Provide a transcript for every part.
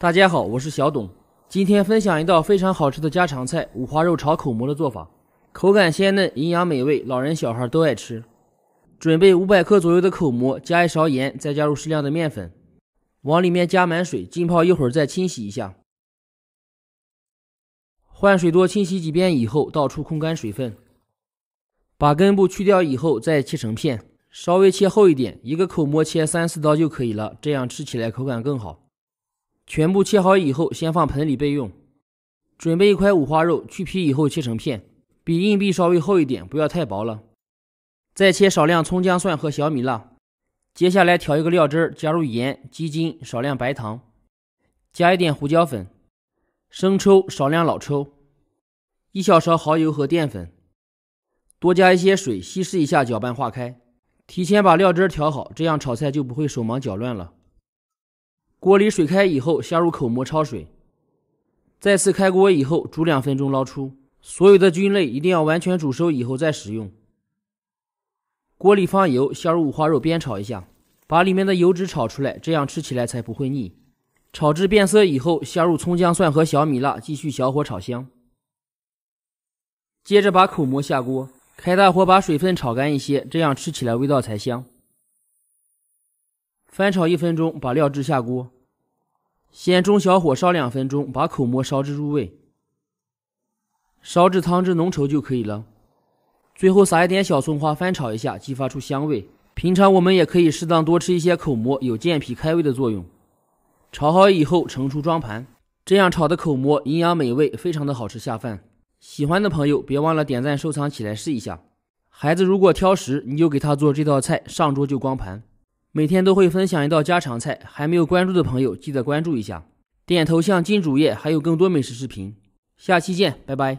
大家好，我是小董，今天分享一道非常好吃的家常菜——五花肉炒口蘑的做法。口感鲜嫩，营养美味，老人小孩都爱吃。准备五百克左右的口蘑，加一勺盐，再加入适量的面粉，往里面加满水，浸泡一会儿，再清洗一下。换水多清洗几遍以后，倒出控干水分。把根部去掉以后，再切成片，稍微切厚一点，一个口蘑切三四刀就可以了，这样吃起来口感更好。全部切好以后，先放盆里备用。准备一块五花肉，去皮以后切成片，比硬币稍微厚一点，不要太薄了。再切少量葱姜蒜和小米辣。接下来调一个料汁，加入盐、鸡精、少量白糖，加一点胡椒粉、生抽、少量老抽、一小勺蚝油和淀粉，多加一些水稀释一下，搅拌化开。提前把料汁调好，这样炒菜就不会手忙脚乱了。锅里水开以后，下入口蘑焯水，再次开锅以后煮两分钟，捞出。所有的菌类一定要完全煮熟以后再食用。锅里放油，下入五花肉煸炒一下，把里面的油脂炒出来，这样吃起来才不会腻。炒至变色以后，下入葱姜蒜和小米辣，继续小火炒香。接着把口蘑下锅，开大火把水分炒干一些，这样吃起来味道才香。翻炒一分钟，把料汁下锅，先中小火烧两分钟，把口蘑烧至入味，烧至汤汁浓稠就可以了。最后撒一点小葱花，翻炒一下，激发出香味。平常我们也可以适当多吃一些口蘑，有健脾开胃的作用。炒好以后盛出装盘，这样炒的口蘑营养美味，非常的好吃下饭。喜欢的朋友别忘了点赞收藏起来试一下。孩子如果挑食，你就给他做这道菜，上桌就光盘。每天都会分享一道家常菜，还没有关注的朋友记得关注一下，点头像进主页，还有更多美食视频。下期见，拜拜。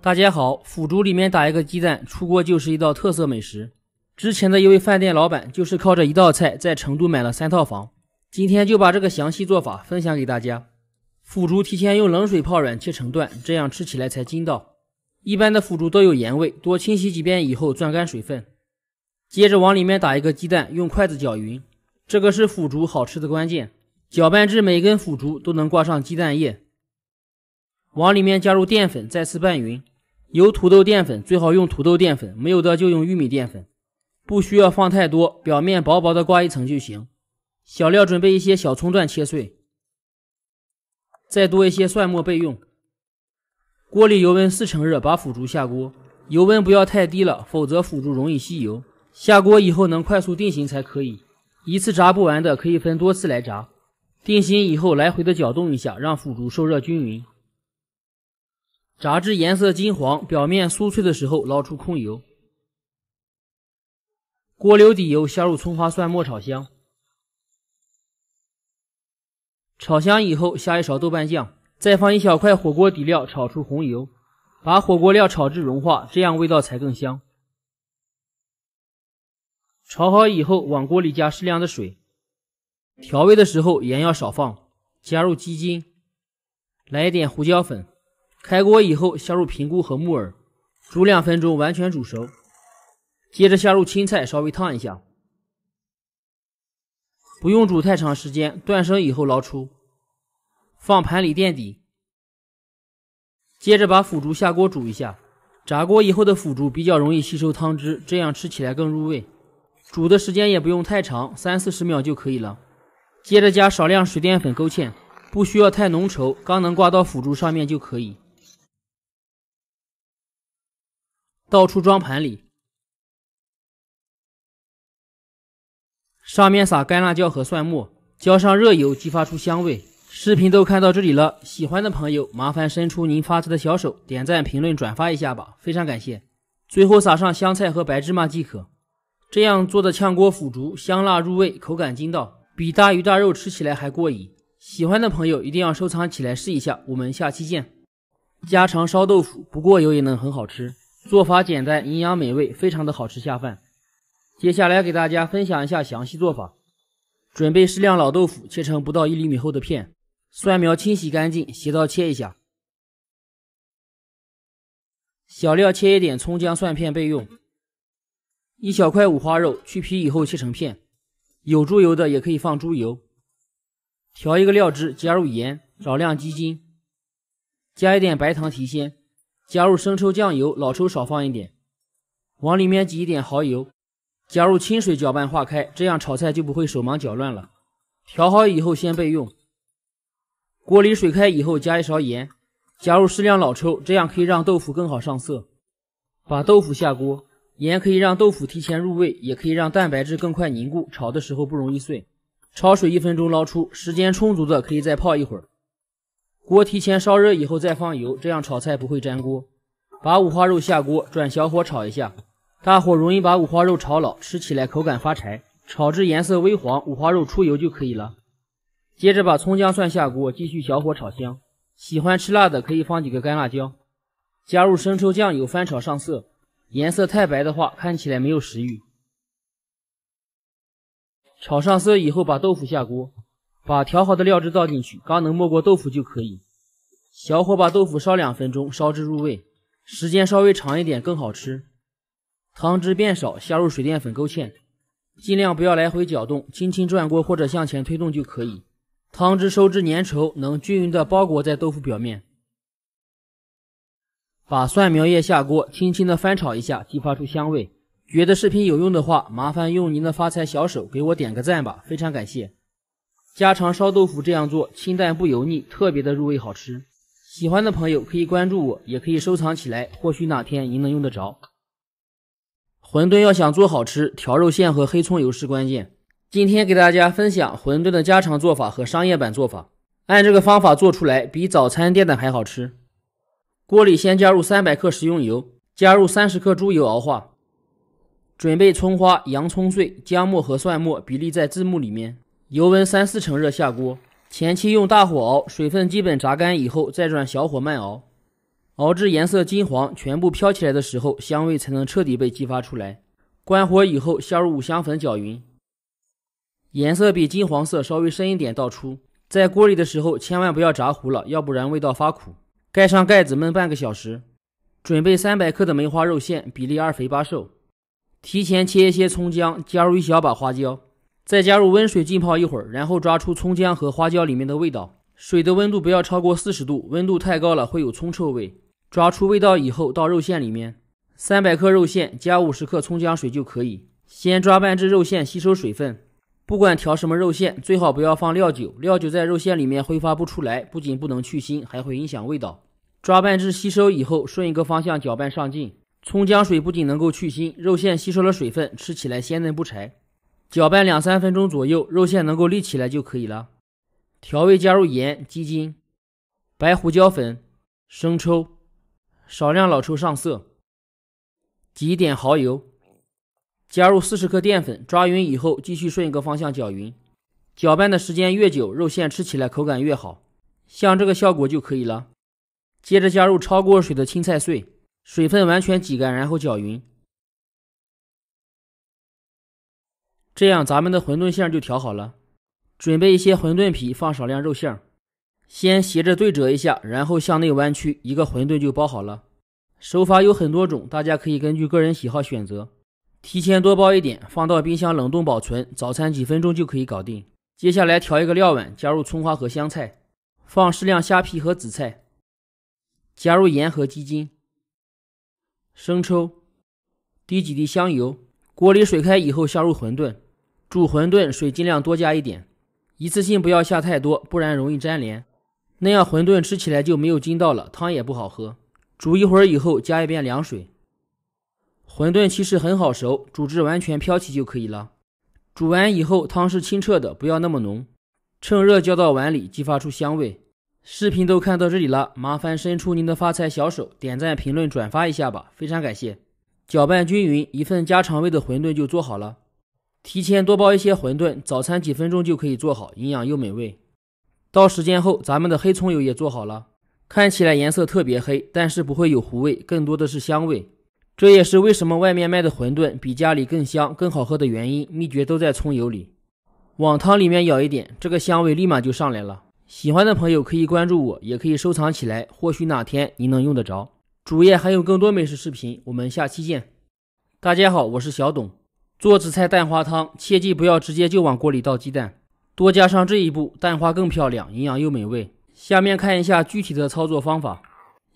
大家好，腐竹里面打一个鸡蛋，出锅就是一道特色美食。之前的一位饭店老板就是靠着一道菜在成都买了三套房。今天就把这个详细做法分享给大家。腐竹提前用冷水泡软，切成段，这样吃起来才筋道。一般的腐竹都有盐味，多清洗几遍以后攥干水分。接着往里面打一个鸡蛋，用筷子搅匀。这个是腐竹好吃的关键，搅拌至每根腐竹都能挂上鸡蛋液。往里面加入淀粉，再次拌匀。有土豆淀粉最好用土豆淀粉，没有的就用玉米淀粉。不需要放太多，表面薄薄的挂一层就行。小料准备一些小葱段切碎，再多一些蒜末备用。锅里油温四成热，把腐竹下锅。油温不要太低了，否则腐竹容易吸油。下锅以后能快速定型才可以。一次炸不完的可以分多次来炸。定型以后来回的搅动一下，让腐竹受热均匀。炸至颜色金黄、表面酥脆的时候，捞出控油。锅留底油，下入葱花、蒜末炒香。炒香以后，下一勺豆瓣酱，再放一小块火锅底料炒出红油，把火锅料炒至融化，这样味道才更香。炒好以后，往锅里加适量的水。调味的时候盐要少放，加入鸡精，来一点胡椒粉。开锅以后，下入平菇和木耳，煮两分钟，完全煮熟。接着下入青菜，稍微烫一下，不用煮太长时间，断生以后捞出，放盘里垫底。接着把腐竹下锅煮一下，炸过以后的腐竹比较容易吸收汤汁，这样吃起来更入味。煮的时间也不用太长，三四十秒就可以了。接着加少量水淀粉勾芡，不需要太浓稠，刚能挂到腐竹上面就可以。倒出装盘里，上面撒干辣椒和蒜末，浇上热油，激发出香味。视频都看到这里了，喜欢的朋友麻烦伸出您发财的小手，点赞、评论、转发一下吧，非常感谢。最后撒上香菜和白芝麻即可。这样做的炝锅腐竹香辣入味，口感筋道，比大鱼大肉吃起来还过瘾。喜欢的朋友一定要收藏起来试一下。我们下期见。家常烧豆腐不过油也能很好吃，做法简单，营养美味，非常的好吃下饭。接下来给大家分享一下详细做法。准备适量老豆腐切成不到一厘米厚的片，蒜苗清洗干净，斜刀切一下。小料切一点葱姜蒜片备用。一小块五花肉去皮以后切成片，有猪油的也可以放猪油。调一个料汁，加入盐、少量鸡精，加一点白糖提鲜，加入生抽、酱油、老抽少放一点，往里面挤一点蚝油，加入清水搅拌化开，这样炒菜就不会手忙脚乱了。调好以后先备用。锅里水开以后加一勺盐，加入适量老抽，这样可以让豆腐更好上色。把豆腐下锅。盐可以让豆腐提前入味，也可以让蛋白质更快凝固，炒的时候不容易碎。焯水一分钟捞出，时间充足的可以再泡一会儿。锅提前烧热以后再放油，这样炒菜不会粘锅。把五花肉下锅，转小火炒一下。大火容易把五花肉炒老，吃起来口感发柴。炒至颜色微黄，五花肉出油就可以了。接着把葱姜蒜下锅，继续小火炒香。喜欢吃辣的可以放几个干辣椒。加入生抽、酱油翻炒上色。颜色太白的话，看起来没有食欲。炒上色以后，把豆腐下锅，把调好的料汁倒进去，刚能没过豆腐就可以。小火把豆腐烧两分钟，烧至入味，时间稍微长一点更好吃。汤汁变少，加入水淀粉勾芡，尽量不要来回搅动，轻轻转锅或者向前推动就可以。汤汁收至粘稠，能均匀的包裹在豆腐表面。把蒜苗叶下锅，轻轻的翻炒一下，激发出香味。觉得视频有用的话，麻烦用您的发财小手给我点个赞吧，非常感谢。家常烧豆腐这样做，清淡不油腻，特别的入味好吃。喜欢的朋友可以关注我，也可以收藏起来，或许哪天您能用得着。馄饨要想做好吃，调肉馅和黑葱油是关键。今天给大家分享馄饨的家常做法和商业版做法，按这个方法做出来，比早餐店的还好吃。锅里先加入三百克食用油，加入三十克猪油熬化。准备葱花、洋葱碎、姜末和蒜末，比例在字幕里面。油温三四成热下锅，前期用大火熬，水分基本炸干以后再转小火慢熬。熬至颜色金黄，全部飘起来的时候，香味才能彻底被激发出来。关火以后，下入五香粉搅匀，颜色比金黄色稍微深一点，倒出。在锅里的时候千万不要炸糊了，要不然味道发苦。盖上盖子焖半个小时。准备三百克的梅花肉馅，比例二肥八瘦。提前切一些葱姜，加入一小把花椒，再加入温水浸泡一会儿，然后抓出葱姜和花椒里面的味道。水的温度不要超过四十度，温度太高了会有葱臭味。抓出味道以后，倒肉馅里面。三百克肉馅加五十克葱姜水就可以。先抓拌至肉馅吸收水分。不管调什么肉馅，最好不要放料酒。料酒在肉馅里面挥发不出来，不仅不能去腥，还会影响味道。抓拌至吸收以后，顺一个方向搅拌上劲。葱姜水不仅能够去腥，肉馅吸收了水分，吃起来鲜嫩不柴。搅拌两三分钟左右，肉馅能够立起来就可以了。调味加入盐、鸡精、白胡椒粉、生抽、少量老抽上色，挤一点蚝油。加入四十克淀粉，抓匀以后继续顺一个方向搅匀，搅拌的时间越久，肉馅吃起来口感越好，像这个效果就可以了。接着加入焯过水的青菜碎，水分完全挤干，然后搅匀。这样咱们的馄饨馅就调好了。准备一些馄饨皮，放少量肉馅，先斜着对折一下，然后向内弯曲，一个馄饨就包好了。手法有很多种，大家可以根据个人喜好选择。提前多包一点，放到冰箱冷冻保存，早餐几分钟就可以搞定。接下来调一个料碗，加入葱花和香菜，放适量虾皮和紫菜，加入盐和鸡精、生抽，滴几滴香油。锅里水开以后下入馄饨，煮馄饨水尽量多加一点，一次性不要下太多，不然容易粘连，那样馄饨吃起来就没有筋道了，汤也不好喝。煮一会儿以后加一遍凉水。馄饨其实很好熟，煮至完全飘起就可以了。煮完以后汤是清澈的，不要那么浓。趁热浇到碗里，激发出香味。视频都看到这里了，麻烦伸出您的发财小手，点赞、评论、转发一下吧，非常感谢。搅拌均匀，一份家常味的馄饨就做好了。提前多包一些馄饨，早餐几分钟就可以做好，营养又美味。到时间后，咱们的黑葱油也做好了，看起来颜色特别黑，但是不会有糊味，更多的是香味。这也是为什么外面卖的馄饨比家里更香更好喝的原因，秘诀都在葱油里，往汤里面舀一点，这个香味立马就上来了。喜欢的朋友可以关注我，也可以收藏起来，或许哪天你能用得着。主页还有更多美食视频，我们下期见。大家好，我是小董，做紫菜蛋花汤，切记不要直接就往锅里倒鸡蛋，多加上这一步，蛋花更漂亮，营养又美味。下面看一下具体的操作方法。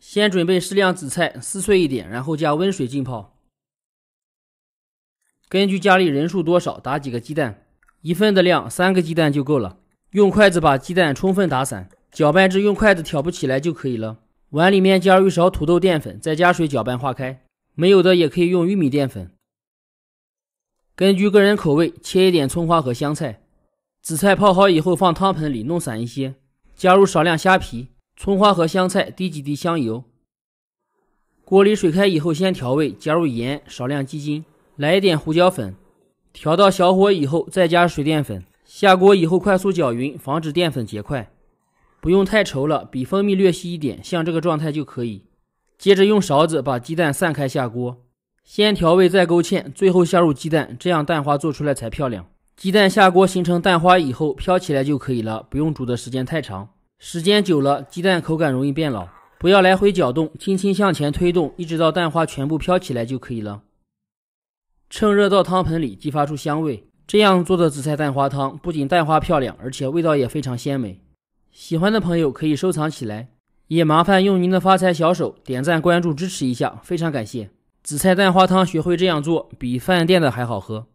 先准备适量紫菜，撕碎一点，然后加温水浸泡。根据家里人数多少打几个鸡蛋，一份的量三个鸡蛋就够了。用筷子把鸡蛋充分打散，搅拌至用筷子挑不起来就可以了。碗里面加入一勺土豆淀粉，再加水搅拌化开，没有的也可以用玉米淀粉。根据个人口味切一点葱花和香菜。紫菜泡好以后放汤盆里弄散一些，加入少量虾皮。葱花和香菜，滴几滴香油。锅里水开以后先调味，加入盐、少量鸡精，来一点胡椒粉。调到小火以后再加水淀粉。下锅以后快速搅匀，防止淀粉结块。不用太稠了，比蜂蜜略稀一点，像这个状态就可以。接着用勺子把鸡蛋散开下锅，先调味再勾芡，最后下入鸡蛋，这样蛋花做出来才漂亮。鸡蛋下锅形成蛋花以后飘起来就可以了，不用煮的时间太长。时间久了，鸡蛋口感容易变老，不要来回搅动，轻轻向前推动，一直到蛋花全部飘起来就可以了。趁热倒汤盆里，激发出香味。这样做的紫菜蛋花汤不仅蛋花漂亮，而且味道也非常鲜美。喜欢的朋友可以收藏起来，也麻烦用您的发财小手点赞、关注、支持一下，非常感谢。紫菜蛋花汤学会这样做，比饭店的还好喝。